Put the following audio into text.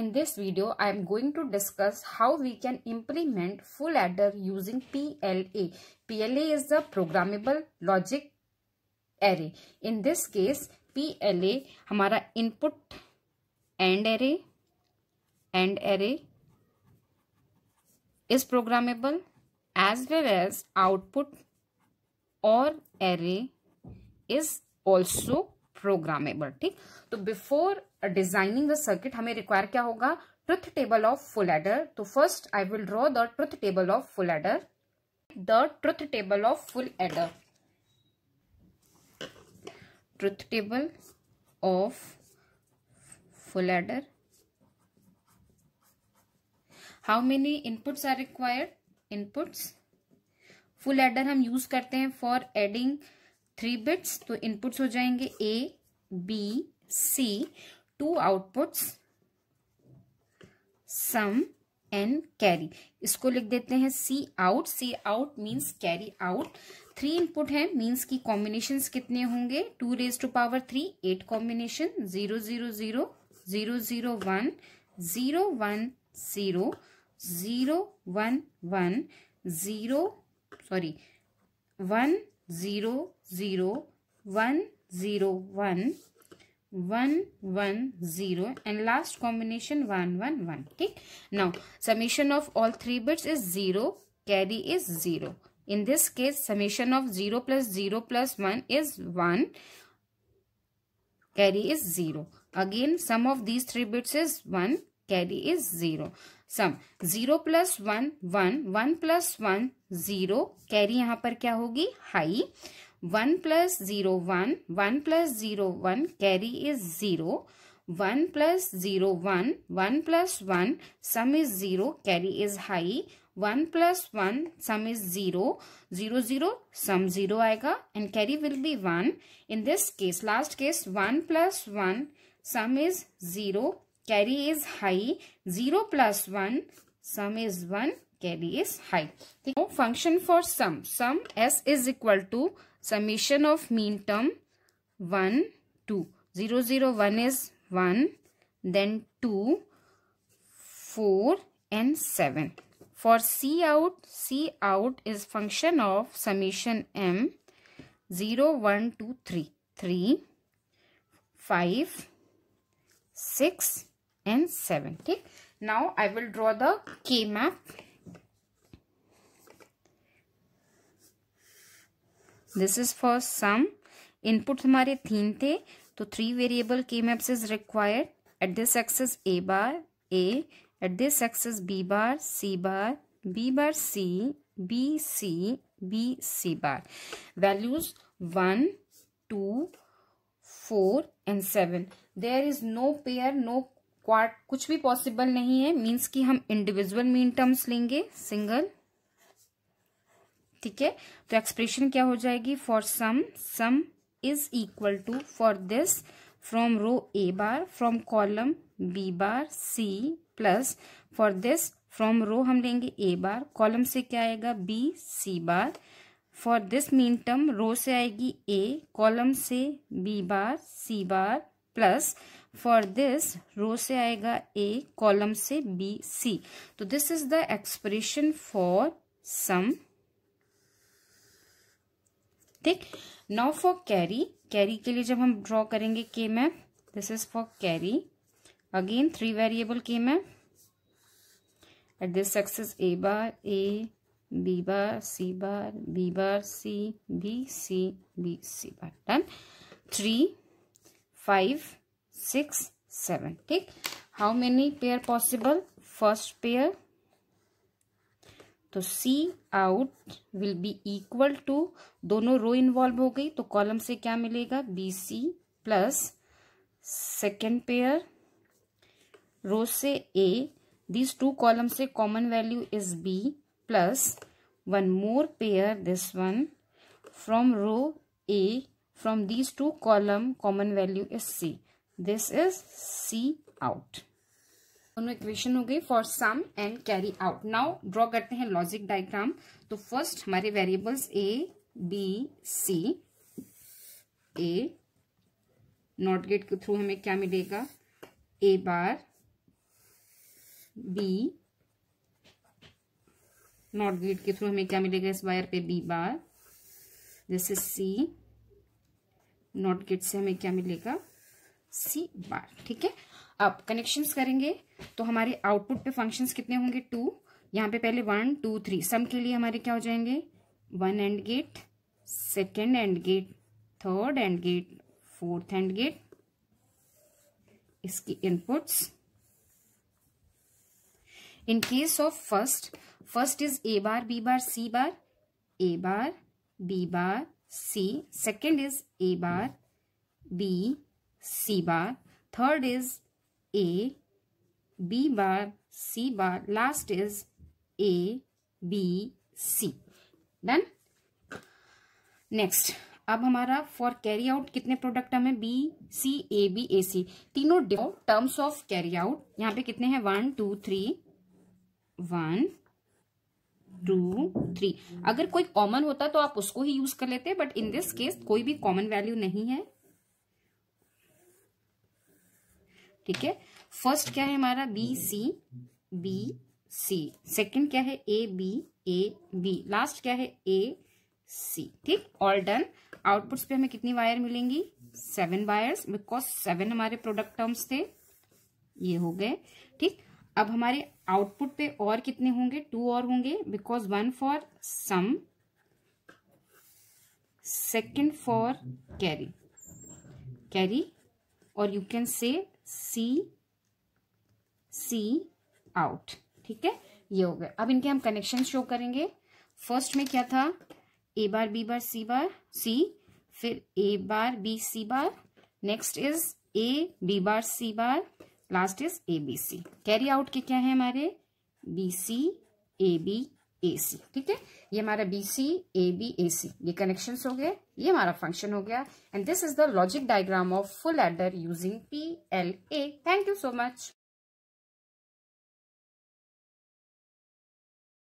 In this video, I am going to discuss how we can implement full adder using PLA. PLA is the programmable logic array. In this case, PLA hamara input and array and array is programmable as well as output or array is also programmable ठीक तो before designing the circuit हमें require क्या होगा truth table of full adder तो first I will draw the truth table of full adder the truth table of full adder truth table of full adder how many inputs are required inputs full adder हम use करते हैं for adding three bits तो inputs हो जाएंगे A B C two outputs sum and carry इसको लिख देते हैं C out C out means carry out three input है मीन्स की कॉम्बिनेशन कितने होंगे two raise to power three eight combination zero zero zero zero zero one zero one zero zero one one zero sorry one Zero zero one zero one one one zero and last combination one one one. okay now summation of all three bits is 0 carry is 0 in this case summation of 0 plus 0 plus 1 is 1 carry is 0 again sum of these three bits is 1 carry is zero sum zero plus one one one plus one zero carry यहाँ पर क्या होगी high one plus zero one one plus zero one carry is zero one plus zero one one plus one sum is zero carry is high one plus one sum is zero zero zero sum zero आएगा and carry will be one in this case last case one plus one sum is zero carry is high 0 plus 1 sum is 1 carry is high now function for sum sum s is equal to summation of mean term 1 2 0 0 1 is 1 then 2 4 and 7 for c out c out is function of summation m 0 1 2 3 3 5 6 and seventy. now i will draw the k map this is for sum input hamare teen the to three variable k maps is required at this axis a bar a at this axis b bar c bar b bar c b c b c bar values 1 2 4 and 7 there is no pair no quad कुछ भी possible नहीं है means कि हम individual minterms लेंगे single ठीक है तो एक्सप्रेशन क्या हो जाएगी for sum sum is equal to for this from row A bar from column B bar C plus for this from row हम लेंगे ए बार कॉलम से क्या आएगा B C bar for this minterm row से आएगी A column से B bar C bar plus for this row से आएगा ए कॉलम से बी सी तो this is the expression for sum ठीक नाउ फॉर कैरी कैरी के लिए जब हम ड्रॉ करेंगे के map this is for carry again three variable के map at this success A bar A B bar C bar B bar C B C B C bar done three five six seven ठीक how many pair possible first pair तो C out will be equal to दोनों row involve हो गई तो column से क्या मिलेगा B C plus second pair row से ए दिस टू कॉलम से common value is B plus one more pair this one from row A from this two column common value is C this is C out दोनों equation हो गई for sum and carry out now draw करते हैं logic diagram तो first हमारे variables A B C A not gate के through हमें क्या मिलेगा A bar B not gate के थ्रू हमें क्या मिलेगा इस वायर पे B bar is C not gate से हमें क्या मिलेगा सी बार ठीक है अब कनेक्शंस करेंगे तो हमारे आउटपुट पे फंक्शंस कितने होंगे टू यहाँ पे पहले वन टू थ्री सम के लिए हमारे क्या हो जाएंगे one and gate second and gate third and gate fourth and gate इसकी inputs in case of first first is A bar B bar C bar A bar B bar C second is A bar B C bar third is A B bar C bar last is A B C done next अब हमारा for carry out कितने product हमें B C A B A सी तीनों terms of carry out यहाँ पे कितने हैं one two three one two three अगर कोई कॉमन होता तो आप उसको ही यूज कर लेते बट इन दिस केस कोई भी कॉमन वैल्यू नहीं है ठीक है फर्स्ट क्या है हमारा B C B C second क्या है A B A B last क्या है ए सी ठीक ऑल डन आउटपुट्स पे हमें कितनी वायर मिलेंगी सेवन वायर्स बिकॉज सेवन हमारे प्रोडक्ट टर्म्स थे ये हो गए ठीक अब हमारे आउटपुट पे और कितने होंगे टू और होंगे because one for sum second for carry carry और you can say C C out ठीक है ये हो गया अब इनके हम कनेक्शन शो करेंगे फर्स्ट में क्या था ए bar B bar C bar C फिर A bar B C bar next is A B bar C bar last is A B C carry out के क्या है हमारे B C A B A सी ठीक है ये हमारा B C A B A सी ये कनेक्शन हो गए ये हमारा फंक्शन हो गया and this is the logic diagram of full adder using P L A thank you so much